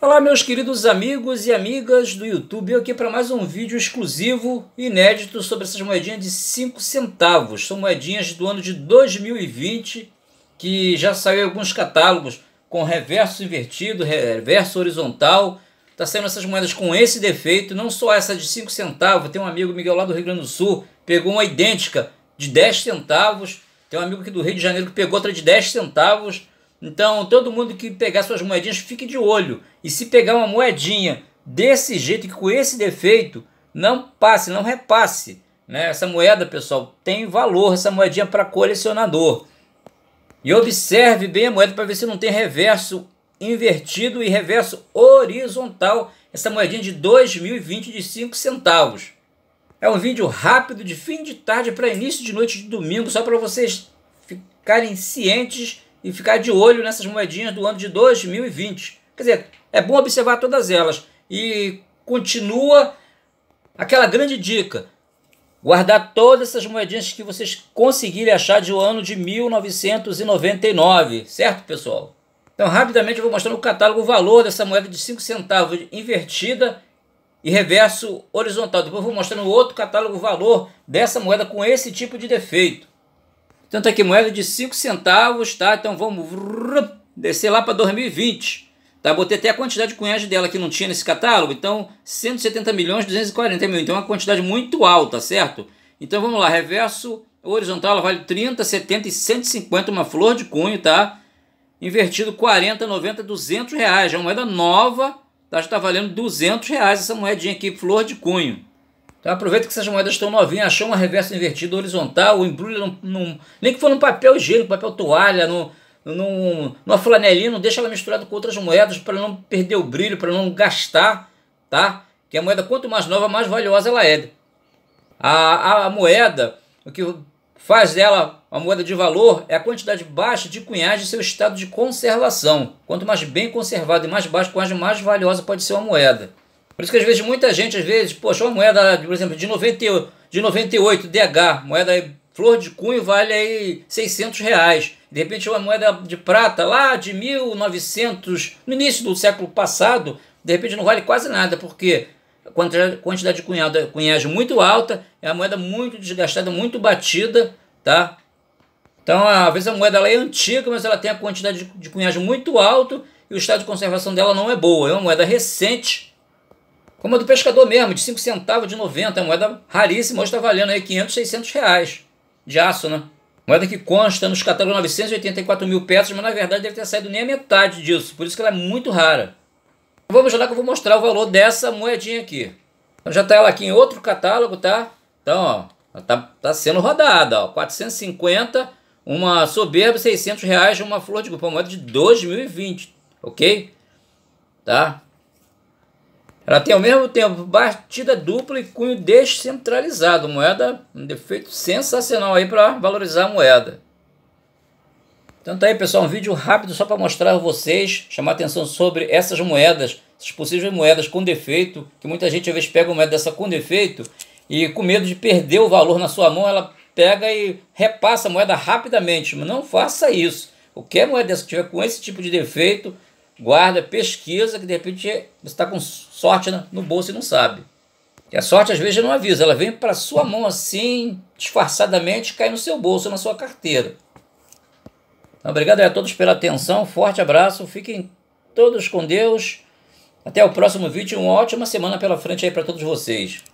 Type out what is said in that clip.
Olá meus queridos amigos e amigas do YouTube, eu aqui para mais um vídeo exclusivo, inédito, sobre essas moedinhas de 5 centavos. São moedinhas do ano de 2020, que já saiu alguns catálogos com reverso invertido, reverso horizontal. Tá saindo essas moedas com esse defeito, não só essa de 5 centavos, tem um amigo Miguel lá do Rio Grande do Sul, pegou uma idêntica de 10 centavos, tem um amigo aqui do Rio de Janeiro que pegou outra de 10 centavos, então, todo mundo que pegar suas moedinhas, fique de olho. E se pegar uma moedinha desse jeito, com esse defeito, não passe, não repasse. Né? Essa moeda, pessoal, tem valor, essa moedinha para colecionador. E observe bem a moeda para ver se não tem reverso invertido e reverso horizontal. Essa moedinha de 2020 de 5 centavos. É um vídeo rápido de fim de tarde para início de noite de domingo, só para vocês ficarem cientes e ficar de olho nessas moedinhas do ano de 2020. Quer dizer, é bom observar todas elas. E continua aquela grande dica: guardar todas essas moedinhas que vocês conseguirem achar de o um ano de 1999, certo, pessoal? Então, rapidamente eu vou mostrar no catálogo o valor dessa moeda de 5 centavos invertida e reverso horizontal. Depois eu vou mostrar no outro catálogo o valor dessa moeda com esse tipo de defeito. Tanto aqui é moeda de 5 centavos, tá? Então vamos descer lá para 2020. Tá, botei até a quantidade de cunhagem dela que não tinha nesse catálogo, então 170 milhões 240 mil, então é uma quantidade muito alta, certo? Então vamos lá, reverso horizontal, ela vale 30, 70 e 150, uma flor de cunho, tá? Invertido 40, 90, 200 reais, é uma moeda nova, tá? já está valendo 200 reais essa moedinha aqui, flor de cunho. Então aproveita que essas moedas estão novinhas, achou uma reversa invertida horizontal, embrulha num, num, nem que for num papel higiênico, papel toalha, num, num, numa flanelinha, não deixa ela misturada com outras moedas para não perder o brilho, para não gastar, tá? Que a moeda quanto mais nova, mais valiosa ela é. A, a, a moeda, o que faz dela uma moeda de valor é a quantidade baixa de cunhagem e seu estado de conservação. Quanto mais bem conservada e mais baixa cunhagem, mais valiosa pode ser uma moeda. Por isso que às vezes muita gente, às vezes, poxa, uma moeda, por exemplo, de, 90, de 98 DH, moeda flor de cunho vale aí 600 reais. De repente uma moeda de prata lá de 1900, no início do século passado, de repente não vale quase nada, porque a quantidade de cunhado, cunhagem muito alta, é uma moeda muito desgastada, muito batida, tá? Então, às vezes a moeda ela é antiga, mas ela tem a quantidade de cunhagem muito alta e o estado de conservação dela não é boa. É uma moeda recente, como a do pescador mesmo, de 5 centavos de 90, é moeda raríssima, hoje está valendo aí 500, 600 reais de aço, né? Moeda que consta nos catálogos 984 mil peças, mas na verdade deve ter saído nem a metade disso, por isso que ela é muito rara. Vamos lá que eu vou mostrar o valor dessa moedinha aqui. Então já está ela aqui em outro catálogo, tá? Então, ó, ela tá, tá sendo rodada, ó, 450, uma soberba, 600 reais, uma flor de grupo, moeda de 2020, ok? Tá? Ela tem ao mesmo tempo batida dupla e cunho descentralizado. Moeda, um defeito sensacional aí para valorizar a moeda. Então tá aí, pessoal, um vídeo rápido só para mostrar a vocês, chamar atenção sobre essas moedas, essas possíveis moedas com defeito, que muita gente às vezes pega uma moeda dessa com defeito e com medo de perder o valor na sua mão, ela pega e repassa a moeda rapidamente. Mas não faça isso. Qualquer moeda dessa que tiver com esse tipo de defeito, guarda, pesquisa, que de repente você está com sorte no bolso e não sabe. E a sorte às vezes não avisa, ela vem para sua mão assim, disfarçadamente, cai no seu bolso, na sua carteira. Então, obrigado a todos pela atenção, forte abraço, fiquem todos com Deus. Até o próximo vídeo, uma ótima semana pela frente aí para todos vocês.